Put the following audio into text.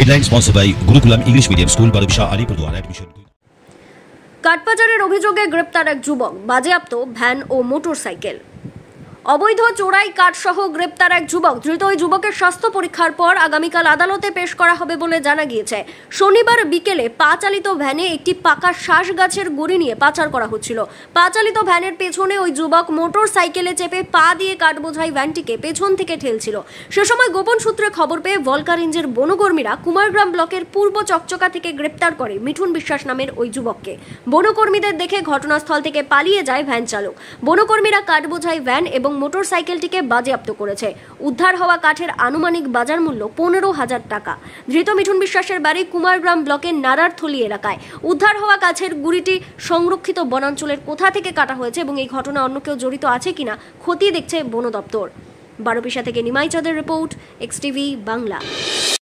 headline sponsor by Gurukulam English medium school Barobisha Alipurduar admission কাঠবাজারের অভিযোগে গ্রেপ্তার এক যুবক বাজেয়াপ্ত ভ্যান ও মোটরসাইকেল অবৈধ চোরাই কাঠসহ গ্রেপ্তার এক যুবক ধৃত ওই যুবকের স্বাস্থ্য পরীক্ষার পর আগামীকাল আদালতে পেশ করা হবে বলে জানা গিয়েছে শনিবার বিকেলে পাচালিত ভ্যানে একটি পাকা শ্বাস গাছের গড়ি নিয়ে পাচার করা হচ্ছিল পাচালিত ভ্যানের পেছনে ওই যুবক মোটর সাইকেলে চেপে পা দিয়ে কাঠ বোঝাই ভ্যানটিকে পেছন থেকে ঠেলছিল সে সময় গোপন সূত্রে খবর পেয়ে ভলকা রেঞ্জের বনকর্মীরা কুমারগ্রাম ব্লকের পূর্ব চকচকা থেকে গ্রেপ্তার করে মিঠুন বিশ্বাস নামের ওই যুবককে বনকর্মীদের দেখে ঘটনাস্থল থেকে পালিয়ে যায় ভ্যান চালক বনকর্মীরা কাঠ বোঝাই ভ্যান এবং মোটরসাইকেলটিকে বাজেয়াপ্ত করেছে উদ্ধার হওয়া কাঠের আনুমানিক বাজার মূল্য পনেরো হাজার টাকা ধৃত মিঠুন বিশ্বাসের বাড়ি কুমারগ্রাম ব্লকের নারারথলি এলাকায় উদ্ধার হওয়া কাছের গুড়িটি সংরক্ষিত বনাঞ্চলের কোথা থেকে কাটা হয়েছে এবং এই ঘটনা অন্য কেউ জড়িত আছে কিনা খতিয়ে দেখছে বন দপ্তর বারোপিসা থেকে নিমাই চাঁদের রিপোর্ট এক্স বাংলা